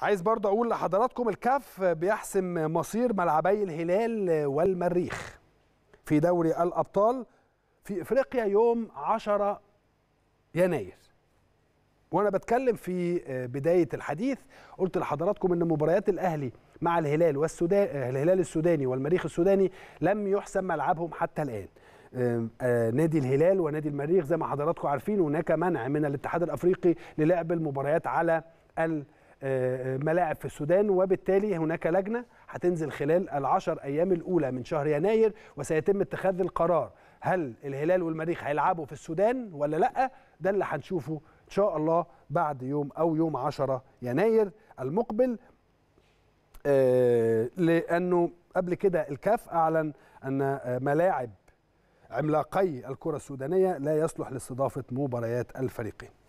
عايز برضه اقول لحضراتكم الكاف بيحسم مصير ملعبي الهلال والمريخ في دوري الابطال في افريقيا يوم 10 يناير وانا بتكلم في آه، بدايه الحديث قلت لحضراتكم ان مباريات الاهلي مع الهلال والسودان آه، الهلال السوداني والمريخ السوداني لم يحسم ملعبهم حتى الان آه، نادي الهلال ونادي المريخ زي ما حضراتكم عارفين هناك منع من الاتحاد الافريقي للعب المباريات على الهلال ملاعب في السودان وبالتالي هناك لجنه هتنزل خلال العشر ايام الاولى من شهر يناير وسيتم اتخاذ القرار هل الهلال والمريخ هيلعبوا في السودان ولا لا ده اللي هنشوفه ان شاء الله بعد يوم او يوم 10 يناير المقبل آه، لانه قبل كده الكاف اعلن ان آه، ملاعب عملاقي الكره السودانيه لا يصلح لاستضافه مباريات الفريقين